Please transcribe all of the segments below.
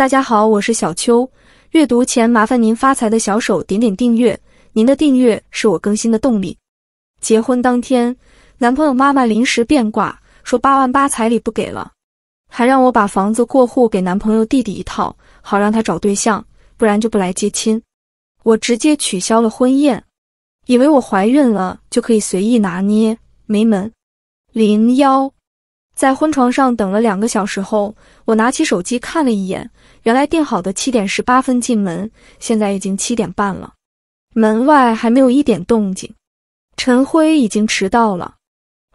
大家好，我是小秋。阅读前麻烦您发财的小手点点订阅，您的订阅是我更新的动力。结婚当天，男朋友妈妈临时变卦，说八万八彩礼不给了，还让我把房子过户给男朋友弟弟一套，好让他找对象，不然就不来接亲。我直接取消了婚宴，以为我怀孕了就可以随意拿捏，没门。零幺，在婚床上等了两个小时后，我拿起手机看了一眼。原来定好的七点十八分进门，现在已经七点半了，门外还没有一点动静，陈辉已经迟到了，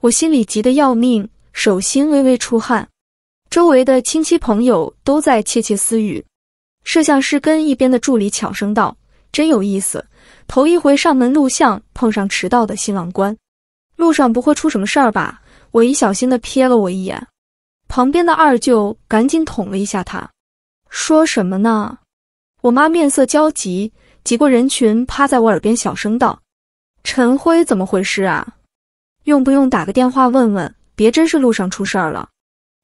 我心里急得要命，手心微微出汗，周围的亲戚朋友都在窃窃私语，摄像师跟一边的助理悄声道：“真有意思，头一回上门录像碰上迟到的新郎官，路上不会出什么事儿吧？”我一小心的瞥了我一眼，旁边的二舅赶紧捅了一下他。说什么呢？我妈面色焦急，挤过人群，趴在我耳边小声道：“陈辉怎么回事啊？用不用打个电话问问？别真是路上出事儿了。”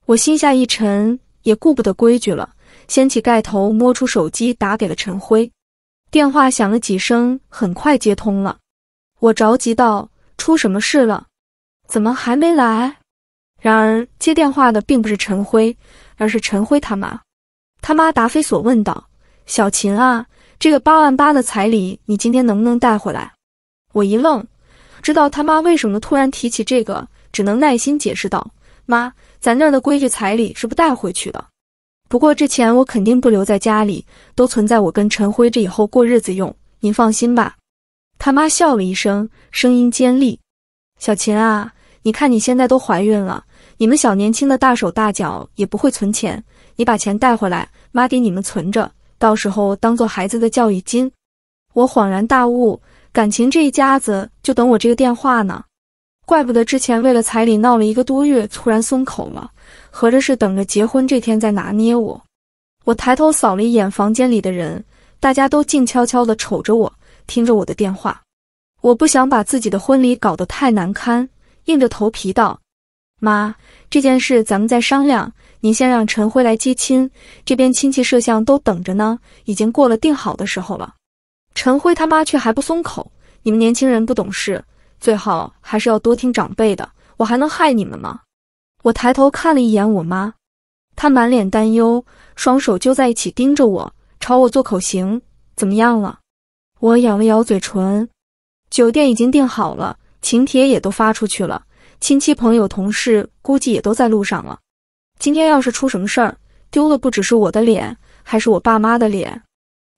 我心下一沉，也顾不得规矩了，掀起盖头，摸出手机，打给了陈辉。电话响了几声，很快接通了。我着急道：“出什么事了？怎么还没来？”然而接电话的并不是陈辉，而是陈辉他妈。他妈答非所问道：“小琴啊，这个八万八的彩礼，你今天能不能带回来？”我一愣，知道他妈为什么突然提起这个，只能耐心解释道：“妈，咱这的规矩，彩礼是不带回去的。不过这钱我肯定不留在家里，都存在我跟陈辉这以后过日子用。您放心吧。”他妈笑了一声，声音尖利：“小琴啊，你看你现在都怀孕了，你们小年轻的大手大脚，也不会存钱。”你把钱带回来，妈给你们存着，到时候当做孩子的教育金。我恍然大悟，感情这一家子就等我这个电话呢，怪不得之前为了彩礼闹了一个多月，突然松口了，合着是等着结婚这天再拿捏我。我抬头扫了一眼房间里的人，大家都静悄悄的瞅着我，听着我的电话。我不想把自己的婚礼搞得太难堪，硬着头皮道：“妈，这件事咱们再商量。”你先让陈辉来接亲，这边亲戚摄像都等着呢，已经过了定好的时候了。陈辉他妈却还不松口，你们年轻人不懂事，最好还是要多听长辈的。我还能害你们吗？我抬头看了一眼我妈，她满脸担忧，双手揪在一起，盯着我，朝我做口型：“怎么样了？”我咬了咬嘴唇，酒店已经订好了，请帖也都发出去了，亲戚朋友同事估计也都在路上了。今天要是出什么事儿，丢了不只是我的脸，还是我爸妈的脸。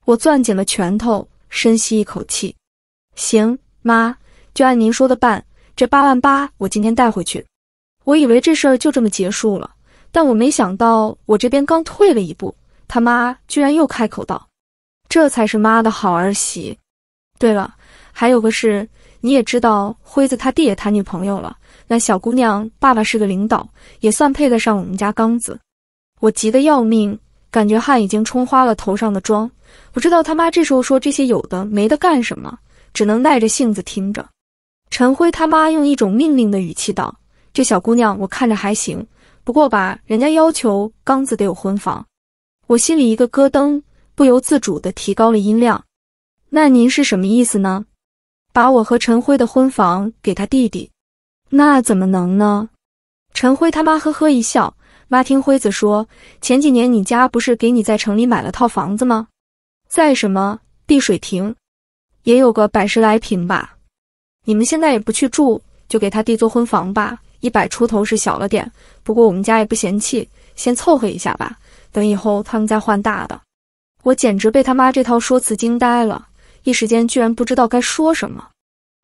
我攥紧了拳头，深吸一口气。行，妈，就按您说的办。这八万八，我今天带回去。我以为这事儿就这么结束了，但我没想到，我这边刚退了一步，他妈居然又开口道：“这才是妈的好儿媳。对了，还有个事，你也知道，辉子他弟也谈女朋友了。”那小姑娘爸爸是个领导，也算配得上我们家刚子。我急得要命，感觉汗已经冲花了头上的妆。不知道他妈这时候说这些有的没的干什么，只能耐着性子听着。陈辉他妈用一种命令的语气道：“这小姑娘我看着还行，不过吧，人家要求刚子得有婚房。”我心里一个咯噔，不由自主地提高了音量：“那您是什么意思呢？把我和陈辉的婚房给他弟弟？”那怎么能呢？陈辉他妈呵呵一笑，妈听辉子说，前几年你家不是给你在城里买了套房子吗？再什么碧水亭，也有个百十来平吧。你们现在也不去住，就给他弟做婚房吧。一百出头是小了点，不过我们家也不嫌弃，先凑合一下吧。等以后他们再换大的。我简直被他妈这套说辞惊呆了，一时间居然不知道该说什么。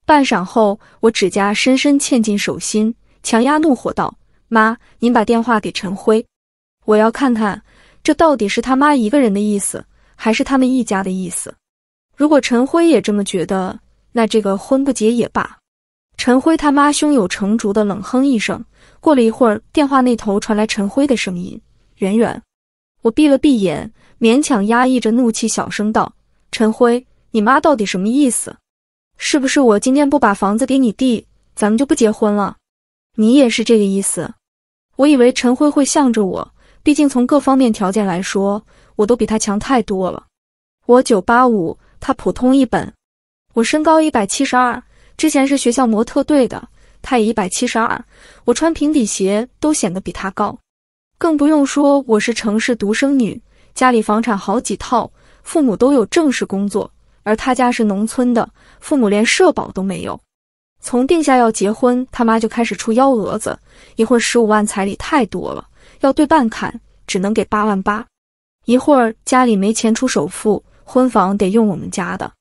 半晌后，我指甲深深嵌进手心，强压怒火道：“妈，您把电话给陈辉，我要看看这到底是他妈一个人的意思，还是他们一家的意思。如果陈辉也这么觉得，那这个婚不结也罢。”陈辉他妈胸有成竹的冷哼一声。过了一会儿，电话那头传来陈辉的声音：“圆圆。”我闭了闭眼，勉强压抑着怒气，小声道：“陈辉，你妈到底什么意思？”是不是我今天不把房子给你弟，咱们就不结婚了？你也是这个意思？我以为陈辉会向着我，毕竟从各方面条件来说，我都比他强太多了。我九八五，他普通一本；我身高一百七十二，之前是学校模特队的，他也一百七十二。我穿平底鞋都显得比他高，更不用说我是城市独生女，家里房产好几套，父母都有正式工作。而他家是农村的，父母连社保都没有。从定下要结婚，他妈就开始出幺蛾子。一会儿十五万彩礼太多了，要对半砍，只能给八万八。一会儿家里没钱出首付，婚房得用我们家的。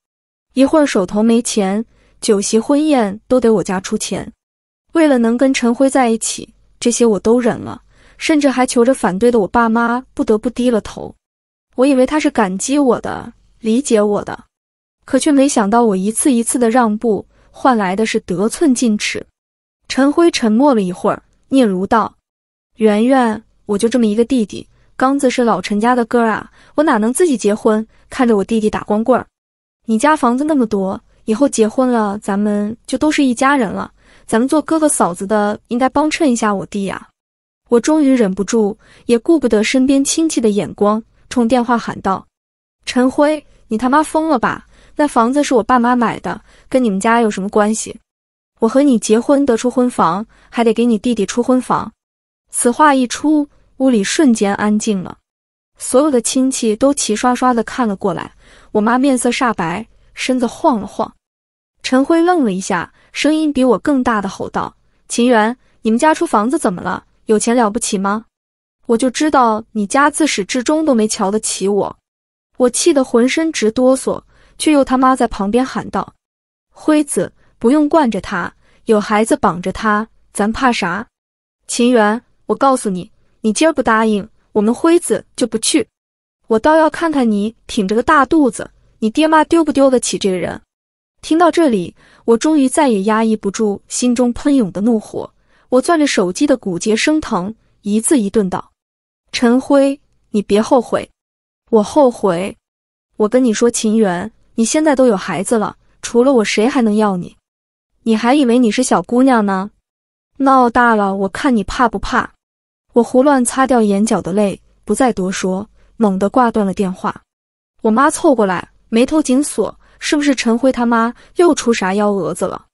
一会儿手头没钱，酒席婚宴都得我家出钱。为了能跟陈辉在一起，这些我都忍了，甚至还求着反对的我爸妈不得不低了头。我以为他是感激我的，理解我的。可却没想到，我一次一次的让步，换来的是得寸进尺。陈辉沉默了一会儿，嗫嚅道：“圆圆，我就这么一个弟弟，刚子是老陈家的哥啊，我哪能自己结婚，看着我弟弟打光棍？你家房子那么多，以后结婚了，咱们就都是一家人了。咱们做哥哥嫂子的，应该帮衬一下我弟呀。”我终于忍不住，也顾不得身边亲戚的眼光，冲电话喊道：“陈辉，你他妈疯了吧？”那房子是我爸妈买的，跟你们家有什么关系？我和你结婚得出婚房，还得给你弟弟出婚房。此话一出，屋里瞬间安静了，所有的亲戚都齐刷刷的看了过来。我妈面色煞白，身子晃了晃。陈辉愣了一下，声音比我更大，的吼道：“秦源，你们家出房子怎么了？有钱了不起吗？我就知道你家自始至终都没瞧得起我。”我气得浑身直哆嗦。却又他妈在旁边喊道：“辉子，不用惯着他，有孩子绑着他，咱怕啥？秦源，我告诉你，你今儿不答应，我们辉子就不去。我倒要看看你挺着个大肚子，你爹妈丢不丢得起这个人？”听到这里，我终于再也压抑不住心中喷涌的怒火，我攥着手机的骨节生疼，一字一顿道：“陈辉，你别后悔，我后悔，我跟你说，秦源。”你现在都有孩子了，除了我谁还能要你？你还以为你是小姑娘呢？闹大了，我看你怕不怕？我胡乱擦掉眼角的泪，不再多说，猛地挂断了电话。我妈凑过来，眉头紧锁：“是不是陈辉他妈又出啥幺蛾子了？”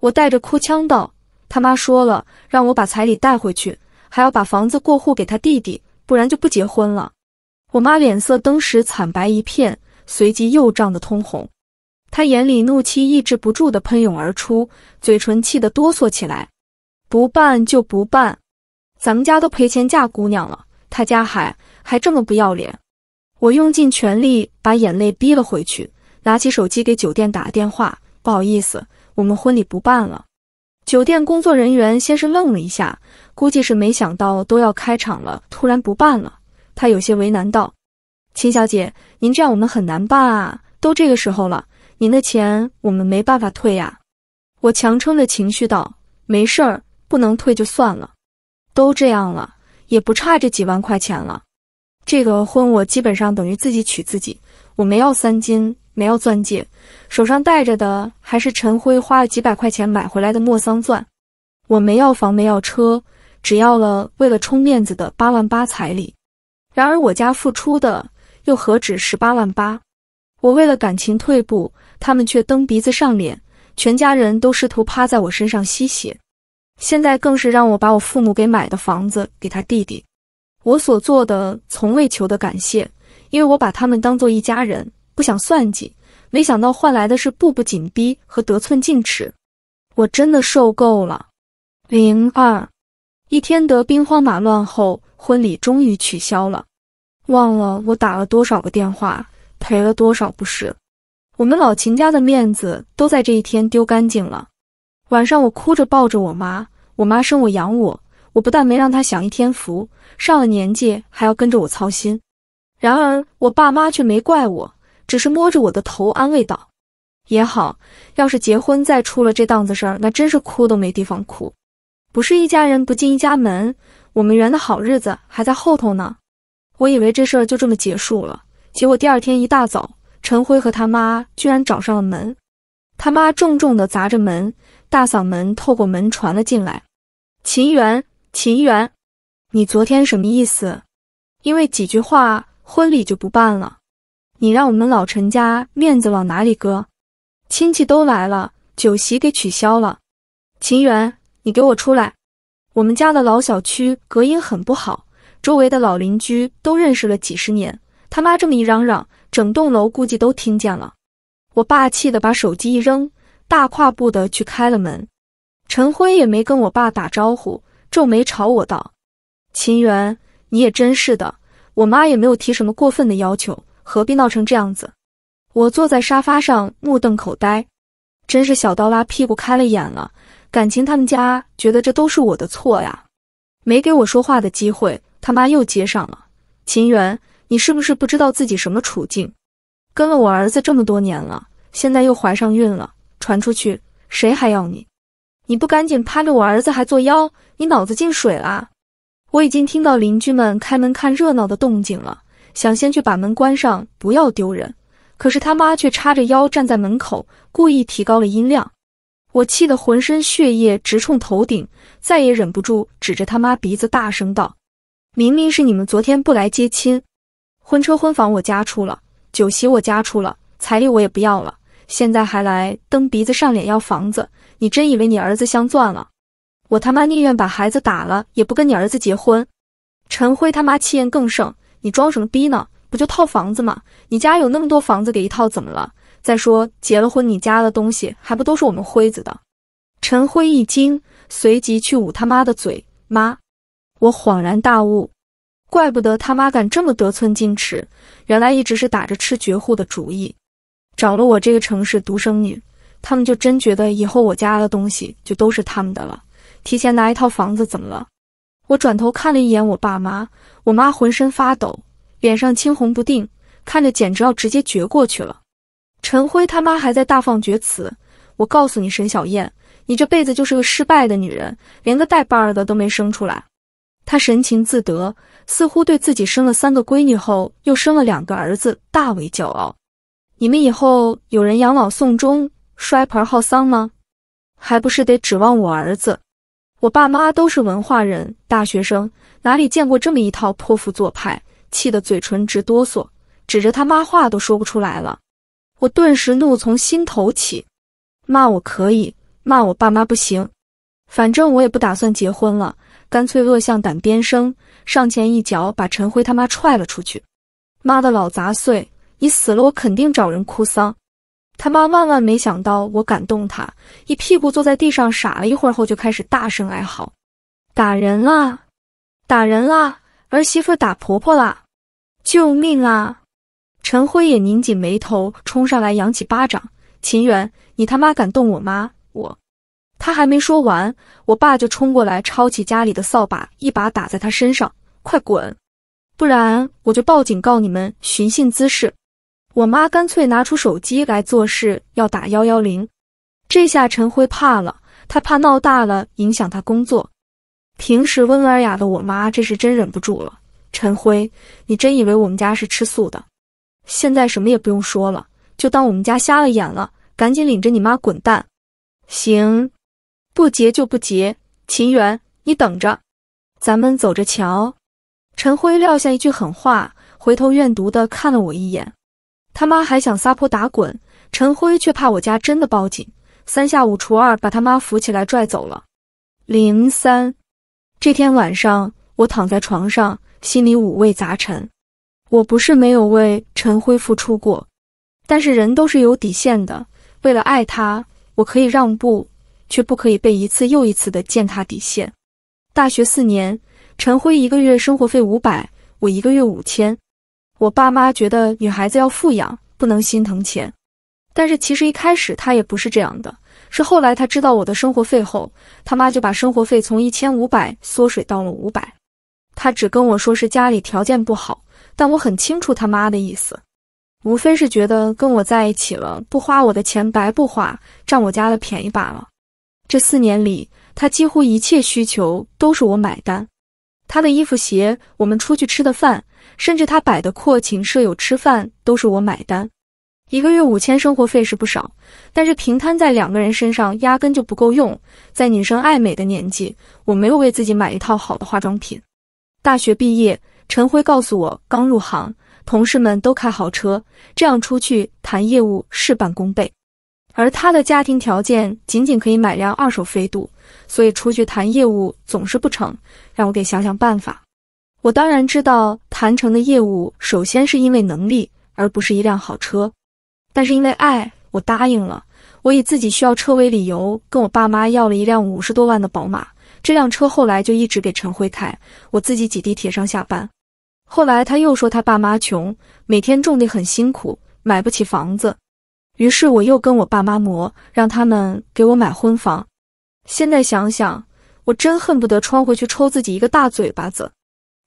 我带着哭腔道：“他妈说了，让我把彩礼带回去，还要把房子过户给他弟弟，不然就不结婚了。”我妈脸色登时惨白一片。随即又涨得通红，他眼里怒气抑制不住的喷涌而出，嘴唇气得哆嗦起来。不办就不办，咱们家都赔钱嫁姑娘了，他家还还这么不要脸！我用尽全力把眼泪逼了回去，拿起手机给酒店打电话。不好意思，我们婚礼不办了。酒店工作人员先是愣了一下，估计是没想到都要开场了，突然不办了，他有些为难道。秦小姐，您这样我们很难办啊！都这个时候了，您的钱我们没办法退呀。我强撑着情绪道：“没事儿，不能退就算了，都这样了，也不差这几万块钱了。这个婚我基本上等于自己娶自己，我没要三金，没要钻戒，手上戴着的还是陈辉花了几百块钱买回来的莫桑钻。我没要房，没要车，只要了为了充面子的八万八彩礼。然而我家付出的。”又何止十八万八？我为了感情退步，他们却蹬鼻子上脸，全家人都试图趴在我身上吸血。现在更是让我把我父母给买的房子给他弟弟。我所做的从未求得感谢，因为我把他们当做一家人，不想算计。没想到换来的是步步紧逼和得寸进尺。我真的受够了。零二，一天得兵荒马乱后，婚礼终于取消了。忘了我打了多少个电话，赔了多少不是？我们老秦家的面子都在这一天丢干净了。晚上我哭着抱着我妈，我妈生我养我，我不但没让她享一天福，上了年纪还要跟着我操心。然而我爸妈却没怪我，只是摸着我的头安慰道：“也好，要是结婚再出了这档子事儿，那真是哭都没地方哭。不是一家人不进一家门，我们圆的好日子还在后头呢。”我以为这事就这么结束了，结果第二天一大早，陈辉和他妈居然找上了门。他妈重重的砸着门，大嗓门透过门传了进来：“秦源，秦源，你昨天什么意思？因为几句话，婚礼就不办了？你让我们老陈家面子往哪里搁？亲戚都来了，酒席给取消了。秦源，你给我出来！我们家的老小区隔音很不好。”周围的老邻居都认识了几十年，他妈这么一嚷嚷，整栋楼估计都听见了。我爸气的把手机一扔，大跨步的去开了门。陈辉也没跟我爸打招呼，皱眉朝我道：“秦源，你也真是的，我妈也没有提什么过分的要求，何必闹成这样子？”我坐在沙发上目瞪口呆，真是小刀拉屁股开了眼了，感情他们家觉得这都是我的错呀，没给我说话的机会。他妈又接上了，秦源，你是不是不知道自己什么处境？跟了我儿子这么多年了，现在又怀上孕了，传出去谁还要你？你不赶紧趴着我儿子还作妖？你脑子进水啦？我已经听到邻居们开门看热闹的动静了，想先去把门关上，不要丢人。可是他妈却叉着腰站在门口，故意提高了音量。我气得浑身血液直冲头顶，再也忍不住，指着他妈鼻子大声道。明明是你们昨天不来接亲，婚车、婚房我家出了，酒席我家出了，彩礼我也不要了，现在还来蹬鼻子上脸要房子，你真以为你儿子镶钻了？我他妈宁愿把孩子打了，也不跟你儿子结婚！陈辉他妈气焰更盛，你装什么逼呢？不就套房子吗？你家有那么多房子，给一套怎么了？再说结了婚，你家的东西还不都是我们辉子的？陈辉一惊，随即去捂他妈的嘴，妈。我恍然大悟，怪不得他妈敢这么得寸进尺，原来一直是打着吃绝户的主意，找了我这个城市独生女，他们就真觉得以后我家的东西就都是他们的了。提前拿一套房子怎么了？我转头看了一眼我爸妈，我妈浑身发抖，脸上青红不定，看着简直要直接绝过去了。陈辉他妈还在大放厥词，我告诉你沈小燕，你这辈子就是个失败的女人，连个带把儿的都没生出来。他神情自得，似乎对自己生了三个闺女后又生了两个儿子大为骄傲。你们以后有人养老送终、摔盆耗丧吗？还不是得指望我儿子？我爸妈都是文化人，大学生，哪里见过这么一套泼妇做派？气得嘴唇直哆嗦，指着他妈话都说不出来了。我顿时怒从心头起，骂我可以，骂我爸妈不行。反正我也不打算结婚了，干脆恶向胆边生，上前一脚把陈辉他妈踹了出去。妈的老杂碎，你死了我肯定找人哭丧。他妈万万没想到我敢动他，一屁股坐在地上傻了一会儿后，就开始大声哀嚎：“打人啦！打人啦！儿媳妇打婆婆啦！救命啊！”陈辉也拧紧眉头，冲上来扬起巴掌：“秦远，你他妈敢动我妈！”他还没说完，我爸就冲过来，抄起家里的扫把，一把打在他身上：“快滚，不然我就报警告你们寻衅滋事！”我妈干脆拿出手机来，做事要打幺幺零。这下陈辉怕了，他怕闹大了影响他工作。平时温文尔雅的我妈，这是真忍不住了：“陈辉，你真以为我们家是吃素的？现在什么也不用说了，就当我们家瞎了眼了，赶紧领着你妈滚蛋！”行。不结就不结，秦源，你等着，咱们走着瞧。陈辉撂下一句狠话，回头怨毒的看了我一眼。他妈还想撒泼打滚，陈辉却怕我家真的报警，三下五除二把他妈扶起来拽走了。零三，这天晚上我躺在床上，心里五味杂陈。我不是没有为陈辉付出过，但是人都是有底线的。为了爱他，我可以让步。却不可以被一次又一次的践踏底线。大学四年，陈辉一个月生活费五百，我一个月五千。我爸妈觉得女孩子要富养，不能心疼钱。但是其实一开始他也不是这样的，是后来他知道我的生活费后，他妈就把生活费从一千五百缩水到了五百。他只跟我说是家里条件不好，但我很清楚他妈的意思，无非是觉得跟我在一起了，不花我的钱白不花，占我家的便宜罢了。这四年里，他几乎一切需求都是我买单。他的衣服、鞋，我们出去吃的饭，甚至他摆的阔，请舍友吃饭，都是我买单。一个月五千生活费是不少，但是平摊在两个人身上，压根就不够用。在女生爱美的年纪，我没有为自己买一套好的化妆品。大学毕业，陈辉告诉我，刚入行，同事们都开豪车，这样出去谈业务，事半功倍。而他的家庭条件仅仅可以买辆二手飞度，所以出去谈业务总是不成，让我给想想办法。我当然知道谈成的业务首先是因为能力，而不是一辆好车。但是因为爱，我答应了。我以自己需要车为理由，跟我爸妈要了一辆五十多万的宝马。这辆车后来就一直给陈辉开，我自己挤地铁上下班。后来他又说他爸妈穷，每天种地很辛苦，买不起房子。于是我又跟我爸妈磨，让他们给我买婚房。现在想想，我真恨不得穿回去抽自己一个大嘴巴子。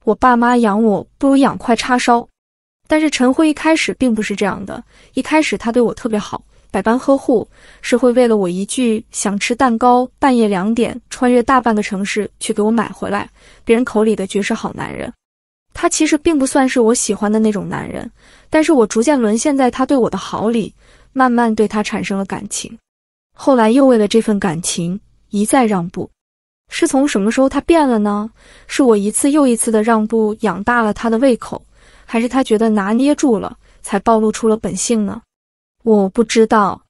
我爸妈养我不如养块叉烧。但是陈辉一开始并不是这样的，一开始他对我特别好，百般呵护，是会为了我一句想吃蛋糕，半夜两点穿越大半个城市去给我买回来。别人口里的绝世好男人，他其实并不算是我喜欢的那种男人。但是我逐渐沦陷在他对我的好里。慢慢对他产生了感情，后来又为了这份感情一再让步。是从什么时候他变了呢？是我一次又一次的让步养大了他的胃口，还是他觉得拿捏住了才暴露出了本性呢？我不知道。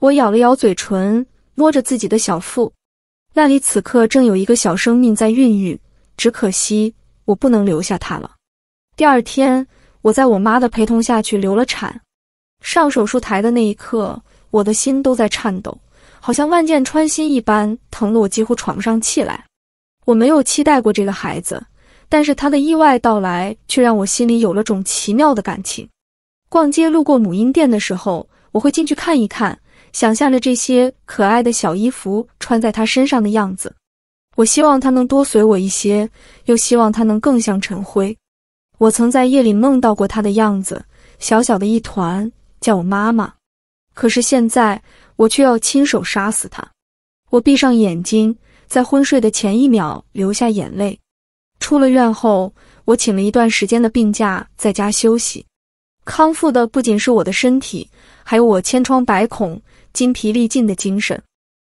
我咬了咬嘴唇，摸着自己的小腹，那里此刻正有一个小生命在孕育。只可惜我不能留下他了。第二天，我在我妈的陪同下去流了产。上手术台的那一刻，我的心都在颤抖，好像万箭穿心一般，疼得我几乎喘不上气来。我没有期待过这个孩子，但是他的意外到来却让我心里有了种奇妙的感情。逛街路过母婴店的时候，我会进去看一看，想象着这些可爱的小衣服穿在他身上的样子。我希望他能多随我一些，又希望他能更像陈辉。我曾在夜里梦到过他的样子，小小的一团。叫我妈妈，可是现在我却要亲手杀死他。我闭上眼睛，在昏睡的前一秒流下眼泪。出了院后，我请了一段时间的病假，在家休息。康复的不仅是我的身体，还有我千疮百孔、精疲力尽的精神。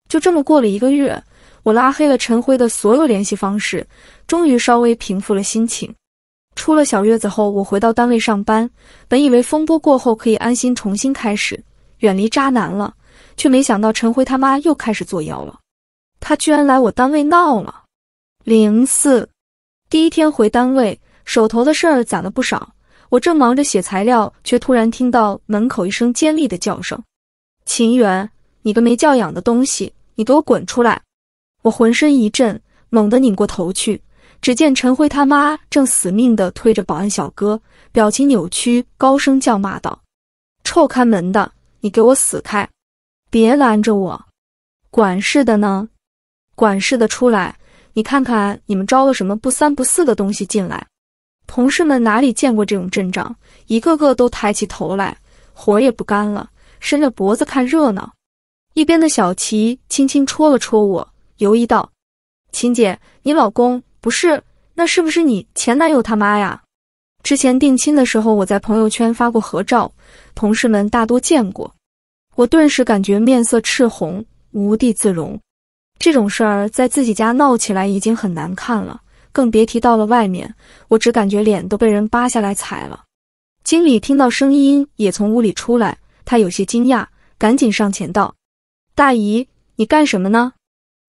就这么过了一个月，我拉黑了陈辉的所有联系方式，终于稍微平复了心情。出了小月子后，我回到单位上班。本以为风波过后可以安心重新开始，远离渣男了，却没想到陈辉他妈又开始作妖了。他居然来我单位闹了。零四，第一天回单位，手头的事儿攒了不少。我正忙着写材料，却突然听到门口一声尖利的叫声：“秦源，你个没教养的东西，你给我滚出来！”我浑身一震，猛地拧过头去。只见陈辉他妈正死命地推着保安小哥，表情扭曲，高声叫骂道：“臭看门的，你给我死开，别拦着我！管事的呢？管事的出来，你看看你们招了什么不三不四的东西进来！”同事们哪里见过这种阵仗，一个个都抬起头来，活也不干了，伸着脖子看热闹。一边的小齐轻轻戳了戳我，犹豫道：“秦姐，你老公？”不是，那是不是你前男友他妈呀？之前定亲的时候，我在朋友圈发过合照，同事们大多见过。我顿时感觉面色赤红，无地自容。这种事儿在自己家闹起来已经很难看了，更别提到了外面。我只感觉脸都被人扒下来踩了。经理听到声音也从屋里出来，他有些惊讶，赶紧上前道：“大姨，你干什么呢？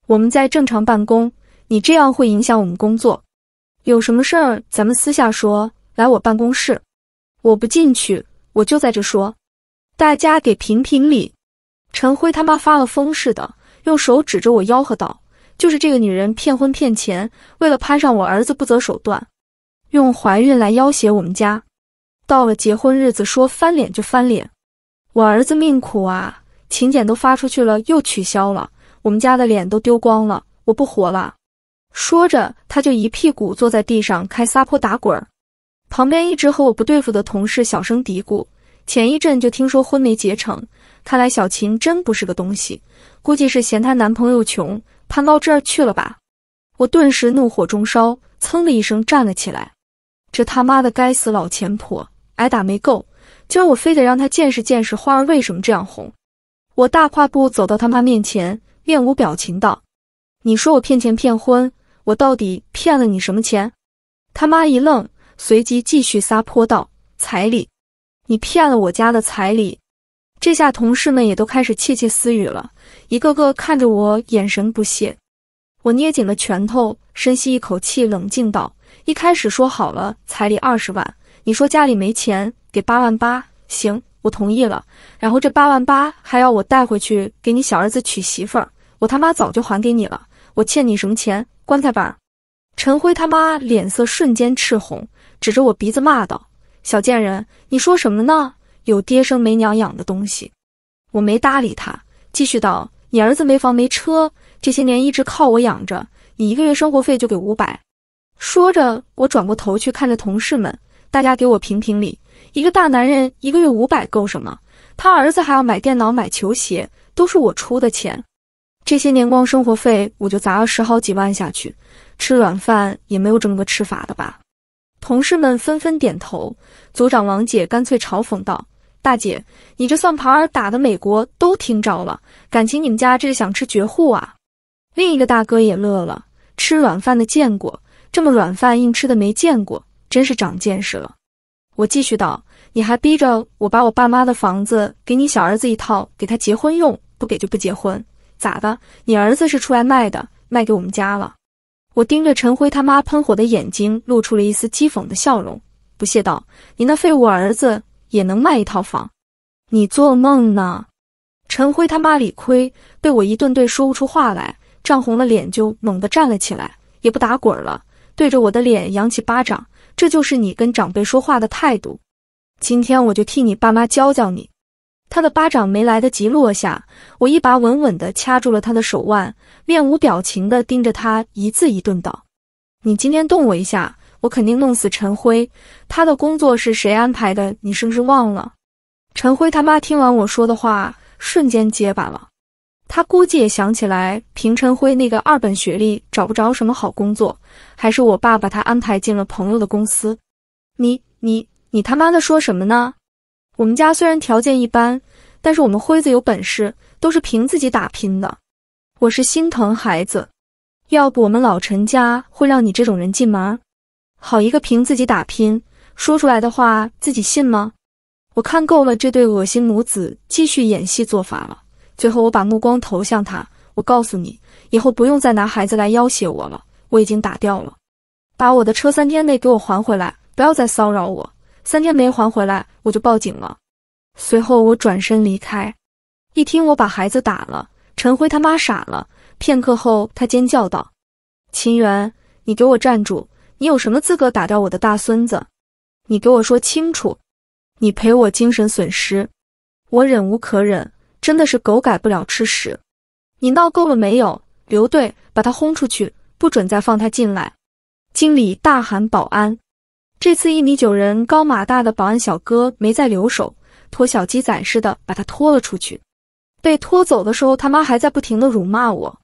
我们在正常办公。”你这样会影响我们工作，有什么事儿咱们私下说。来我办公室，我不进去，我就在这说。大家给评评理。陈辉他妈发了疯似的，用手指着我吆喝道：“就是这个女人骗婚骗钱，为了攀上我儿子不择手段，用怀孕来要挟我们家。到了结婚日子，说翻脸就翻脸。我儿子命苦啊，请柬都发出去了，又取消了，我们家的脸都丢光了，我不活了。”说着，他就一屁股坐在地上，开撒泼打滚。旁边一直和我不对付的同事小声嘀咕：“前一阵就听说婚没结成，看来小琴真不是个东西，估计是嫌她男朋友穷，攀到这儿去了吧。”我顿时怒火中烧，噌的一声站了起来：“这他妈的该死老钱婆，挨打没够，今儿我非得让她见识见识花儿为什么这样红！”我大跨步走到他妈面前，面无表情道：“你说我骗钱骗婚？”我到底骗了你什么钱？他妈一愣，随即继续撒泼道：“彩礼，你骗了我家的彩礼。”这下同事们也都开始窃窃私语了，一个个看着我眼神不屑。我捏紧了拳头，深吸一口气，冷静道：“一开始说好了彩礼二十万，你说家里没钱给八万八，行，我同意了。然后这八万八还要我带回去给你小儿子娶媳妇儿，我他妈早就还给你了。”我欠你什么钱？棺材板！陈辉他妈脸色瞬间赤红，指着我鼻子骂道：“小贱人，你说什么呢？有爹生没娘养的东西！”我没搭理他，继续道：“你儿子没房没车，这些年一直靠我养着，你一个月生活费就给五百。”说着，我转过头去看着同事们，大家给我评评理：一个大男人一个月五百够什么？他儿子还要买电脑买球鞋，都是我出的钱。这些年光生活费我就砸了十好几万下去，吃软饭也没有这么个吃法的吧？同事们纷纷点头，组长王姐干脆嘲讽道：“大姐，你这算盘打的，美国都听着了，感情你们家这是想吃绝户啊？”另一个大哥也乐了：“吃软饭的见过，这么软饭硬吃的没见过，真是长见识了。”我继续道：“你还逼着我把我爸妈的房子给你小儿子一套，给他结婚用，不给就不结婚。”咋的？你儿子是出来卖的，卖给我们家了？我盯着陈辉他妈喷火的眼睛，露出了一丝讥讽的笑容，不屑道：“你那废物儿子也能卖一套房？你做梦呢！”陈辉他妈理亏，被我一顿对说不出话来，涨红了脸就猛地站了起来，也不打滚了，对着我的脸扬起巴掌：“这就是你跟长辈说话的态度？今天我就替你爸妈教教你。”他的巴掌没来得及落下，我一把稳稳地掐住了他的手腕，面无表情地盯着他，一字一顿道：“你今天动我一下，我肯定弄死陈辉。他的工作是谁安排的？你是不是忘了？陈辉他妈！”听完我说的话，瞬间结巴了。他估计也想起来，平陈辉那个二本学历找不着什么好工作，还是我爸把他安排进了朋友的公司。你你你他妈的说什么呢？我们家虽然条件一般，但是我们辉子有本事，都是凭自己打拼的。我是心疼孩子，要不我们老陈家会让你这种人进门？好一个凭自己打拼，说出来的话自己信吗？我看够了这对恶心母子继续演戏做法了。最后我把目光投向他，我告诉你，以后不用再拿孩子来要挟我了，我已经打掉了，把我的车三天内给我还回来，不要再骚扰我。三天没还回来，我就报警了。随后我转身离开。一听我把孩子打了，陈辉他妈傻了。片刻后，他尖叫道：“秦源，你给我站住！你有什么资格打掉我的大孙子？你给我说清楚！你赔我精神损失！我忍无可忍！真的是狗改不了吃屎！你闹够了没有？刘队，把他轰出去，不准再放他进来！”经理大喊，保安。这次一米九人高马大的保安小哥没再留手，拖小鸡仔似的把他拖了出去。被拖走的时候，他妈还在不停的辱骂我。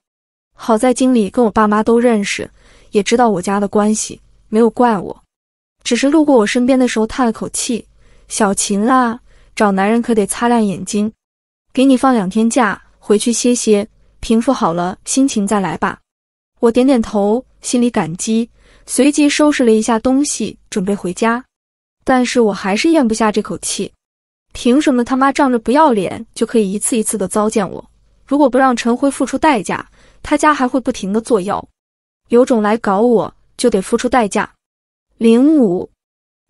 好在经理跟我爸妈都认识，也知道我家的关系，没有怪我，只是路过我身边的时候叹了口气：“小琴啊，找男人可得擦亮眼睛。”给你放两天假，回去歇歇，平复好了心情再来吧。我点点头，心里感激。随即收拾了一下东西，准备回家，但是我还是咽不下这口气。凭什么他妈仗着不要脸就可以一次一次的糟践我？如果不让陈辉付出代价，他家还会不停的作妖。有种来搞我就得付出代价。零五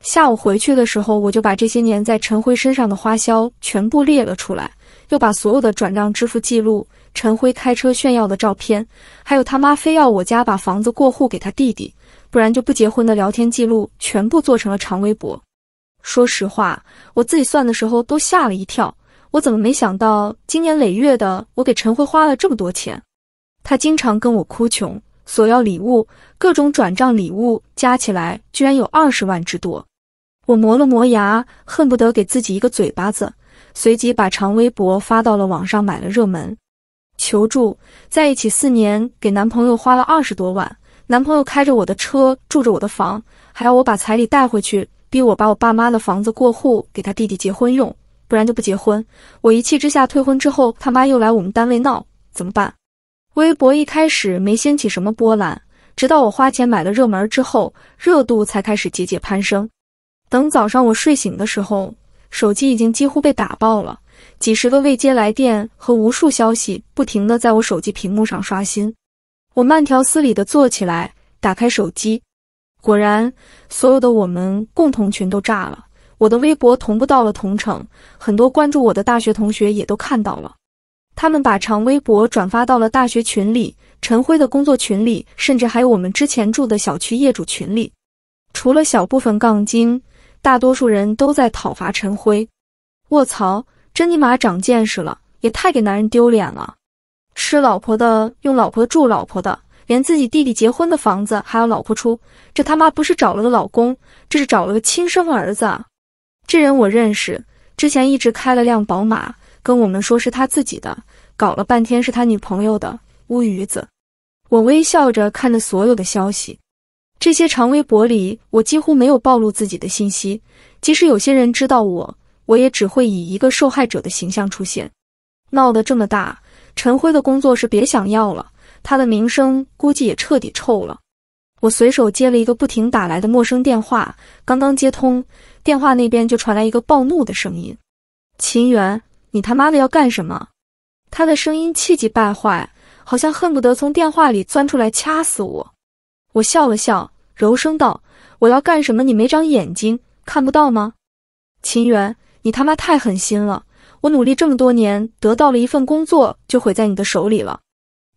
下午回去的时候，我就把这些年在陈辉身上的花销全部列了出来，又把所有的转账支付记录、陈辉开车炫耀的照片，还有他妈非要我家把房子过户给他弟弟。不然就不结婚的聊天记录全部做成了长微博。说实话，我自己算的时候都吓了一跳。我怎么没想到，经年累月的我给陈辉花了这么多钱？他经常跟我哭穷，索要礼物，各种转账礼物加起来居然有二十万之多。我磨了磨牙，恨不得给自己一个嘴巴子，随即把长微博发到了网上，买了热门，求助：在一起四年，给男朋友花了二十多万。男朋友开着我的车，住着我的房，还要我把彩礼带回去，逼我把我爸妈的房子过户给他弟弟结婚用，不然就不结婚。我一气之下退婚之后，他妈又来我们单位闹，怎么办？微博一开始没掀起什么波澜，直到我花钱买了热门之后，热度才开始节节攀升。等早上我睡醒的时候，手机已经几乎被打爆了，几十个未接来电和无数消息不停的在我手机屏幕上刷新。我慢条斯理地坐起来，打开手机，果然，所有的我们共同群都炸了。我的微博同步到了同城，很多关注我的大学同学也都看到了。他们把长微博转发到了大学群里、陈辉的工作群里，甚至还有我们之前住的小区业主群里。除了小部分杠精，大多数人都在讨伐陈辉。卧槽，真尼玛长见识了，也太给男人丢脸了。吃老婆的，用老婆住，老婆的，连自己弟弟结婚的房子还要老婆出，这他妈不是找了个老公，这是找了个亲生儿子。这人我认识，之前一直开了辆宝马，跟我们说是他自己的，搞了半天是他女朋友的，乌鱼子。我微笑着看着所有的消息，这些长微博里，我几乎没有暴露自己的信息，即使有些人知道我，我也只会以一个受害者的形象出现，闹得这么大。陈辉的工作是别想要了，他的名声估计也彻底臭了。我随手接了一个不停打来的陌生电话，刚刚接通，电话那边就传来一个暴怒的声音：“秦源，你他妈的要干什么？”他的声音气急败坏，好像恨不得从电话里钻出来掐死我。我笑了笑，柔声道：“我要干什么？你没长眼睛，看不到吗？”秦源，你他妈太狠心了。我努力这么多年得到了一份工作，就毁在你的手里了！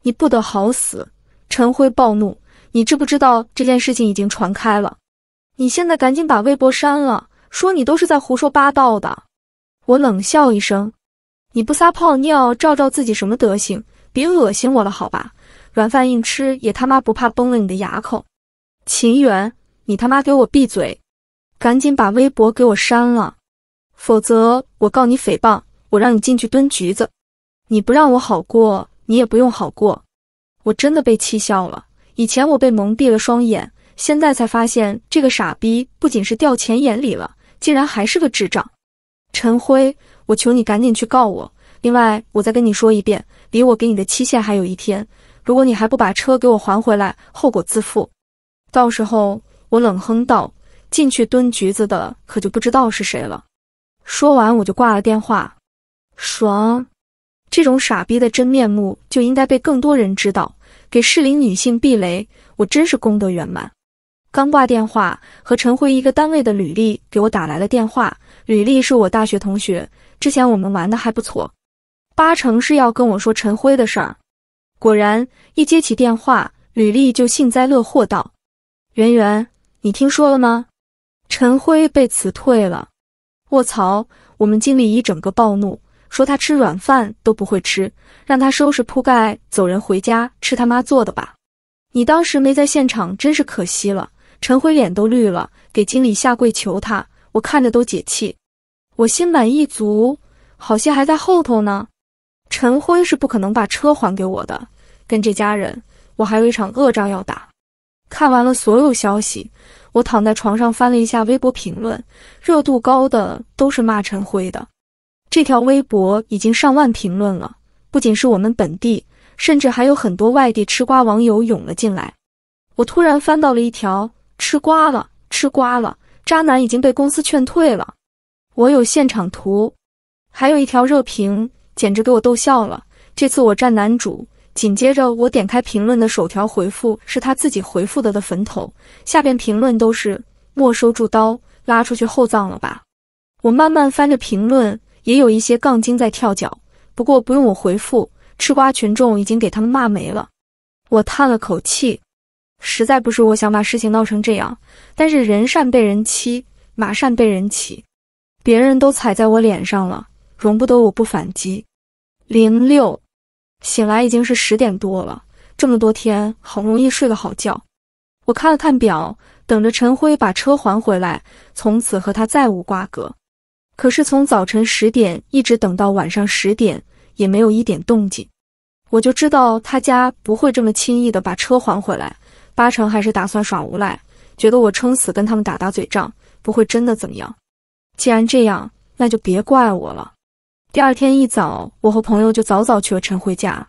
你不得好死！陈辉暴怒，你知不知道这件事情已经传开了？你现在赶紧把微博删了，说你都是在胡说八道的！我冷笑一声，你不撒泡尿照照自己什么德行，别恶心我了，好吧？软饭硬吃也他妈不怕崩了你的牙口！秦源，你他妈给我闭嘴，赶紧把微博给我删了，否则我告你诽谤！我让你进去蹲局子，你不让我好过，你也不用好过。我真的被气笑了。以前我被蒙蔽了双眼，现在才发现这个傻逼不仅是掉钱眼里了，竟然还是个智障。陈辉，我求你赶紧去告我。另外，我再跟你说一遍，离我给你的期限还有一天，如果你还不把车给我还回来，后果自负。到时候，我冷哼道：“进去蹲局子的可就不知道是谁了。”说完，我就挂了电话。爽，这种傻逼的真面目就应该被更多人知道，给适龄女性避雷，我真是功德圆满。刚挂电话，和陈辉一个单位的吕丽给我打来了电话。吕丽是我大学同学，之前我们玩的还不错，八成是要跟我说陈辉的事儿。果然，一接起电话，吕丽就幸灾乐祸道：“圆圆，你听说了吗？陈辉被辞退了。”卧槽，我们经理一整个暴怒。说他吃软饭都不会吃，让他收拾铺盖走人回家吃他妈做的吧。你当时没在现场，真是可惜了。陈辉脸都绿了，给经理下跪求他，我看着都解气。我心满意足，好戏还在后头呢。陈辉是不可能把车还给我的，跟这家人，我还有一场恶仗要打。看完了所有消息，我躺在床上翻了一下微博评论，热度高的都是骂陈辉的。这条微博已经上万评论了，不仅是我们本地，甚至还有很多外地吃瓜网友涌了进来。我突然翻到了一条“吃瓜了，吃瓜了”，渣男已经被公司劝退了。我有现场图，还有一条热评，简直给我逗笑了。这次我站男主。紧接着，我点开评论的首条回复是他自己回复的的坟头，下边评论都是没收住刀，拉出去厚葬了吧。我慢慢翻着评论。也有一些杠精在跳脚，不过不用我回复，吃瓜群众已经给他们骂没了。我叹了口气，实在不是我想把事情闹成这样，但是人善被人欺，马善被人骑，别人都踩在我脸上了，容不得我不反击。零六，醒来已经是十点多了，这么多天好容易睡个好觉，我看了看表，等着陈辉把车还回来，从此和他再无瓜葛。可是从早晨十点一直等到晚上十点，也没有一点动静，我就知道他家不会这么轻易的把车还回来，八成还是打算耍无赖，觉得我撑死跟他们打打嘴仗，不会真的怎么样。既然这样，那就别怪我了。第二天一早，我和朋友就早早去了陈辉家。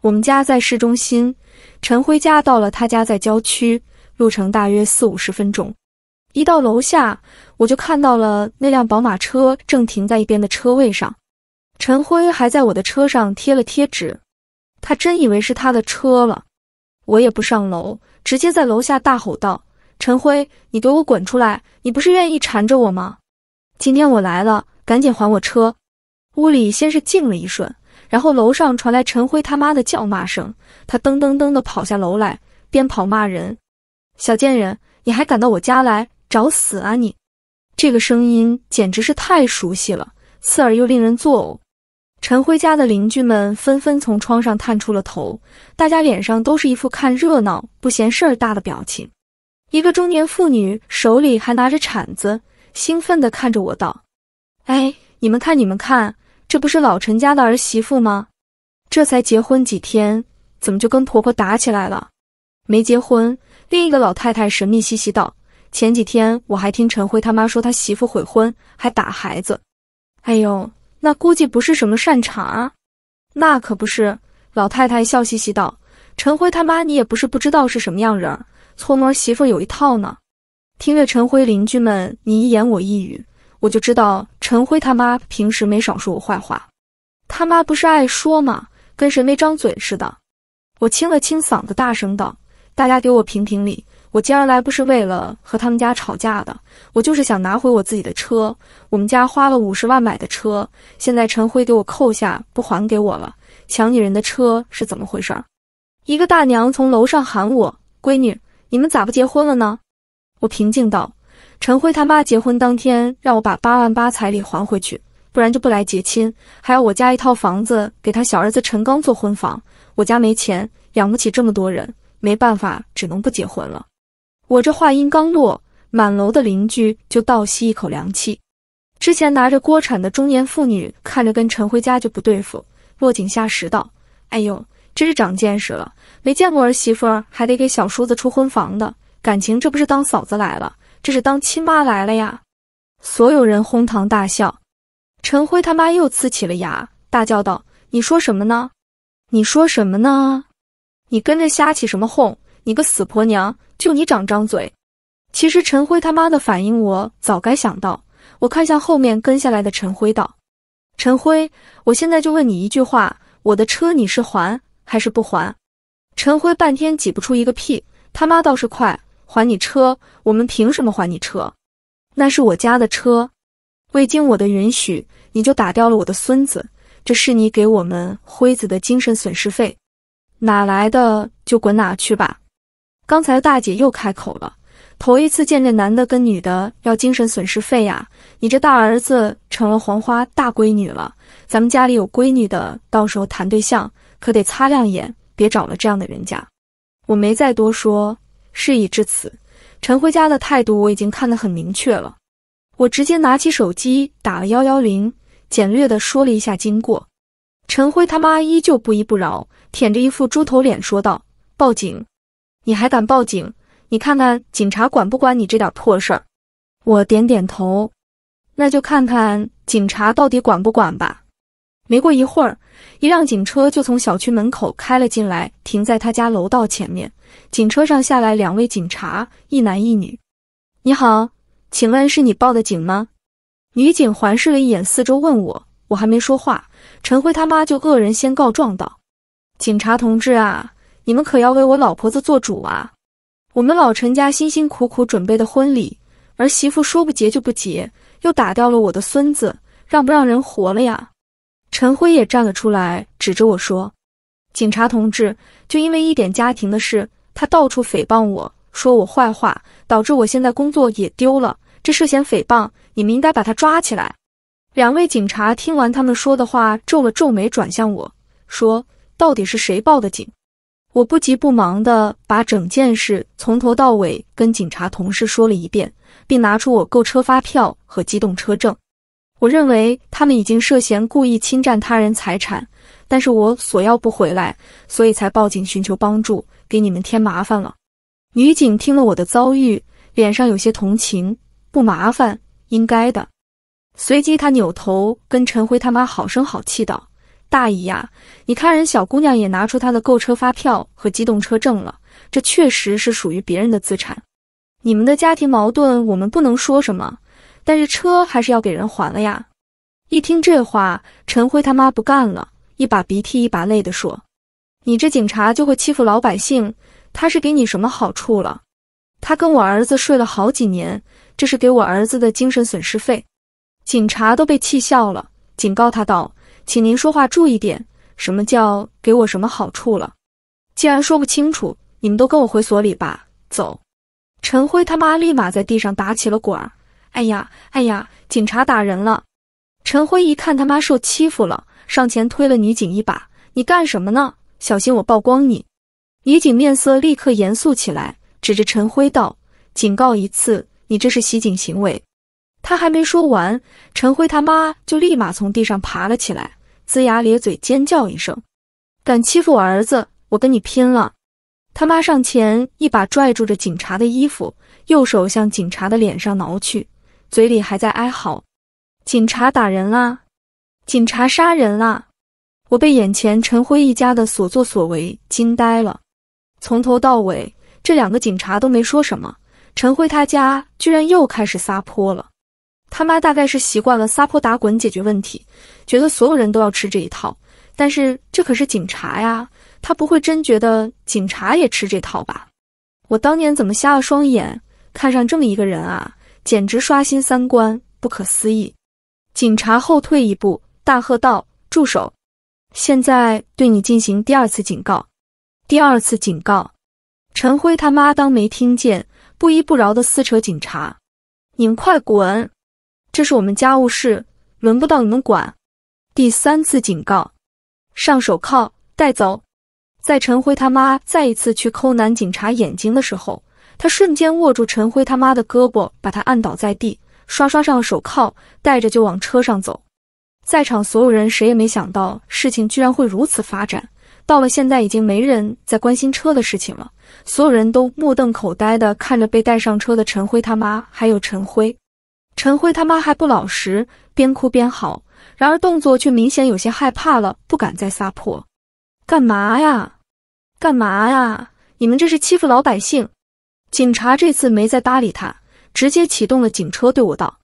我们家在市中心，陈辉家到了，他家在郊区，路程大约四五十分钟。一到楼下，我就看到了那辆宝马车正停在一边的车位上。陈辉还在我的车上贴了贴纸，他真以为是他的车了。我也不上楼，直接在楼下大吼道：“陈辉，你给我滚出来！你不是愿意缠着我吗？今天我来了，赶紧还我车！”屋里先是静了一瞬，然后楼上传来陈辉他妈的叫骂声。他噔噔噔的跑下楼来，边跑骂人：“小贱人，你还敢到我家来！”找死啊你！这个声音简直是太熟悉了，刺耳又令人作呕。陈辉家的邻居们纷纷从窗上探出了头，大家脸上都是一副看热闹不嫌事儿大的表情。一个中年妇女手里还拿着铲子，兴奋地看着我道：“哎，你们看，你们看，这不是老陈家的儿媳妇吗？这才结婚几天，怎么就跟婆婆打起来了？”没结婚，另一个老太太神秘兮兮道。前几天我还听陈辉他妈说他媳妇悔婚，还打孩子，哎呦，那估计不是什么善茬。那可不是，老太太笑嘻嘻道：“陈辉他妈，你也不是不知道是什么样人，搓磨媳妇有一套呢。”听着陈辉邻居们你一言我一语，我就知道陈辉他妈平时没少说我坏话。他妈不是爱说嘛，跟谁没张嘴似的。我清了清嗓子，大声道：“大家给我评评理。”我今儿来不是为了和他们家吵架的，我就是想拿回我自己的车。我们家花了五十万买的车，现在陈辉给我扣下不还给我了，抢女人的车是怎么回事？一个大娘从楼上喊我：“闺女，你们咋不结婚了呢？”我平静道：“陈辉他妈结婚当天让我把八万八彩礼还回去，不然就不来结亲，还要我家一套房子给他小儿子陈刚做婚房。我家没钱，养不起这么多人，没办法，只能不结婚了。”我这话音刚落，满楼的邻居就倒吸一口凉气。之前拿着锅铲的中年妇女看着跟陈辉家就不对付，落井下石道：“哎呦，真是长见识了，没见过儿媳妇还得给小叔子出婚房的，感情这不是当嫂子来了，这是当亲妈来了呀！”所有人哄堂大笑。陈辉他妈又呲起了牙，大叫道：“你说什么呢？你说什么呢？你跟着瞎起什么哄？”你个死婆娘，就你长张嘴！其实陈辉他妈的反应，我早该想到。我看向后面跟下来的陈辉，道：“陈辉，我现在就问你一句话，我的车你是还还是不还？”陈辉半天挤不出一个屁，他妈倒是快，还你车？我们凭什么还你车？那是我家的车，未经我的允许，你就打掉了我的孙子，这是你给我们辉子的精神损失费，哪来的就滚哪去吧！刚才大姐又开口了，头一次见这男的跟女的要精神损失费呀！你这大儿子成了黄花大闺女了，咱们家里有闺女的，到时候谈对象可得擦亮眼，别找了这样的人家。我没再多说，事已至此，陈辉家的态度我已经看得很明确了。我直接拿起手机打了幺幺零，简略的说了一下经过。陈辉他妈依旧不依不饶，舔着一副猪头脸说道：“报警。”你还敢报警？你看看警察管不管你这点破事儿？我点点头，那就看看警察到底管不管吧。没过一会儿，一辆警车就从小区门口开了进来，停在他家楼道前面。警车上下来两位警察，一男一女。你好，请问是你报的警吗？女警环视了一眼四周，问我。我还没说话，陈辉他妈就恶人先告状道：“警察同志啊！”你们可要为我老婆子做主啊！我们老陈家辛辛苦苦准备的婚礼，儿媳妇说不结就不结，又打掉了我的孙子，让不让人活了呀？陈辉也站了出来，指着我说：“警察同志，就因为一点家庭的事，他到处诽谤我说我坏话，导致我现在工作也丢了，这涉嫌诽谤，你们应该把他抓起来。”两位警察听完他们说的话，皱了皱眉，转向我说：“到底是谁报的警？”我不急不忙的把整件事从头到尾跟警察同事说了一遍，并拿出我购车发票和机动车证。我认为他们已经涉嫌故意侵占他人财产，但是我索要不回来，所以才报警寻求帮助，给你们添麻烦了。女警听了我的遭遇，脸上有些同情，不麻烦，应该的。随即，他扭头跟陈辉他妈好声好气道。大姨呀，你看人小姑娘也拿出她的购车发票和机动车证了，这确实是属于别人的资产。你们的家庭矛盾我们不能说什么，但是车还是要给人还了呀。一听这话，陈辉他妈不干了，一把鼻涕一把泪的说：“你这警察就会欺负老百姓！他是给你什么好处了？他跟我儿子睡了好几年，这是给我儿子的精神损失费。”警察都被气笑了，警告他道。请您说话注意点，什么叫给我什么好处了？既然说不清楚，你们都跟我回所里吧。走！陈辉他妈立马在地上打起了滚儿。哎呀，哎呀，警察打人了！陈辉一看他妈受欺负了，上前推了女警一把：“你干什么呢？小心我曝光你！”女警面色立刻严肃起来，指着陈辉道：“警告一次，你这是袭警行为。”他还没说完，陈辉他妈就立马从地上爬了起来，龇牙咧嘴，尖叫一声：“敢欺负我儿子，我跟你拼了！”他妈上前一把拽住着警察的衣服，右手向警察的脸上挠去，嘴里还在哀嚎：“警察打人啦！警察杀人啦！”我被眼前陈辉一家的所作所为惊呆了。从头到尾，这两个警察都没说什么，陈辉他家居然又开始撒泼了。他妈大概是习惯了撒泼打滚解决问题，觉得所有人都要吃这一套。但是这可是警察呀，他不会真觉得警察也吃这套吧？我当年怎么瞎了双眼，看上这么一个人啊，简直刷新三观，不可思议！警察后退一步，大喝道：“住手！现在对你进行第二次警告，第二次警告！”陈辉他妈当没听见，不依不饶的撕扯警察：“你们快滚！”这是我们家务事，轮不到你们管。第三次警告，上手铐，带走。在陈辉他妈再一次去抠男警察眼睛的时候，他瞬间握住陈辉他妈的胳膊，把他按倒在地，刷刷上手铐，带着就往车上走。在场所有人谁也没想到事情居然会如此发展，到了现在已经没人在关心车的事情了，所有人都目瞪口呆的看着被带上车的陈辉他妈还有陈辉。陈辉他妈还不老实，边哭边嚎，然而动作却明显有些害怕了，不敢再撒泼。干嘛呀？干嘛呀？你们这是欺负老百姓！警察这次没再搭理他，直接启动了警车，对我道：“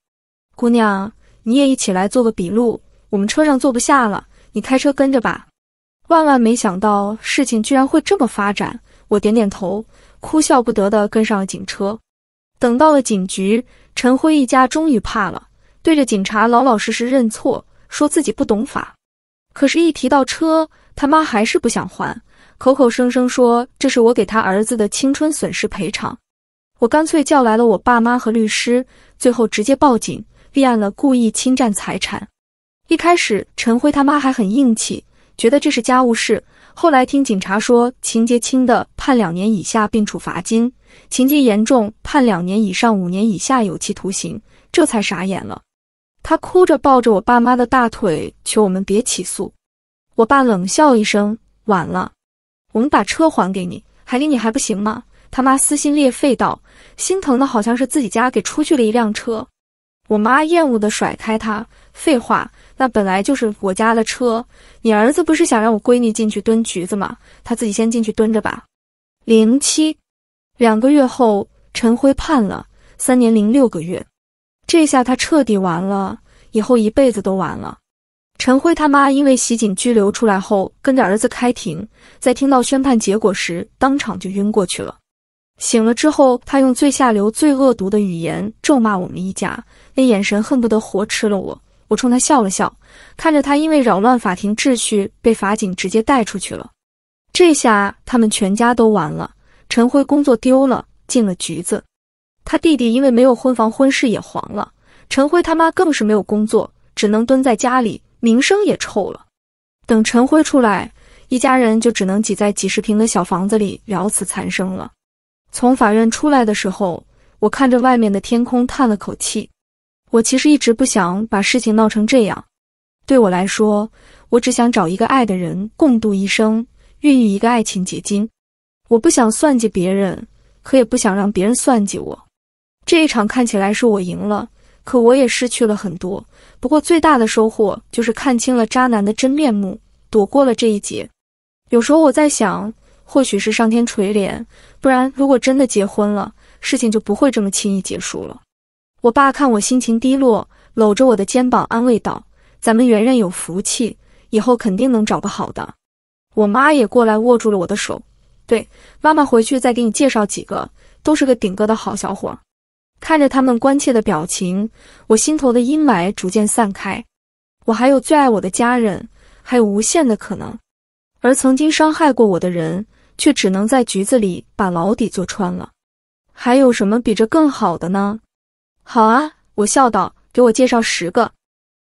姑娘，你也一起来做个笔录，我们车上坐不下了，你开车跟着吧。”万万没想到事情居然会这么发展，我点点头，哭笑不得的跟上了警车。等到了警局。陈辉一家终于怕了，对着警察老老实实认错，说自己不懂法。可是，一提到车，他妈还是不想还，口口声声说这是我给他儿子的青春损失赔偿。我干脆叫来了我爸妈和律师，最后直接报警立案了故意侵占财产。一开始，陈辉他妈还很硬气，觉得这是家务事。后来听警察说，情节轻的判两年以下并处罚金。情节严重，判两年以上五年以下有期徒刑。这才傻眼了，他哭着抱着我爸妈的大腿，求我们别起诉。我爸冷笑一声：“晚了，我们把车还给你，还给你还不行吗？”他妈撕心裂肺道，心疼的好像是自己家给出去了一辆车。我妈厌恶的甩开他：“废话，那本来就是我家的车。你儿子不是想让我闺女进去蹲局子吗？他自己先进去蹲着吧。”零七。两个月后，陈辉判了三年零六个月，这下他彻底完了，以后一辈子都完了。陈辉他妈因为袭警拘留出来后，跟着儿子开庭，在听到宣判结果时，当场就晕过去了。醒了之后，他用最下流、最恶毒的语言咒骂我们一家，那眼神恨不得活吃了我。我冲他笑了笑，看着他因为扰乱法庭秩序被法警直接带出去了。这下他们全家都完了。陈辉工作丢了，进了局子；他弟弟因为没有婚房，婚事也黄了。陈辉他妈更是没有工作，只能蹲在家里，名声也臭了。等陈辉出来，一家人就只能挤在几十平的小房子里聊此残生了。从法院出来的时候，我看着外面的天空，叹了口气。我其实一直不想把事情闹成这样。对我来说，我只想找一个爱的人共度一生，孕育一个爱情结晶。我不想算计别人，可也不想让别人算计我。这一场看起来是我赢了，可我也失去了很多。不过最大的收获就是看清了渣男的真面目，躲过了这一劫。有时候我在想，或许是上天垂怜，不然如果真的结婚了，事情就不会这么轻易结束了。我爸看我心情低落，搂着我的肩膀安慰道：“咱们圆圆有福气，以后肯定能找个好的。”我妈也过来握住了我的手。对，妈妈回去再给你介绍几个，都是个顶哥的好小伙。看着他们关切的表情，我心头的阴霾逐渐散开。我还有最爱我的家人，还有无限的可能。而曾经伤害过我的人，却只能在局子里把牢底坐穿了。还有什么比这更好的呢？好啊，我笑道，给我介绍十个。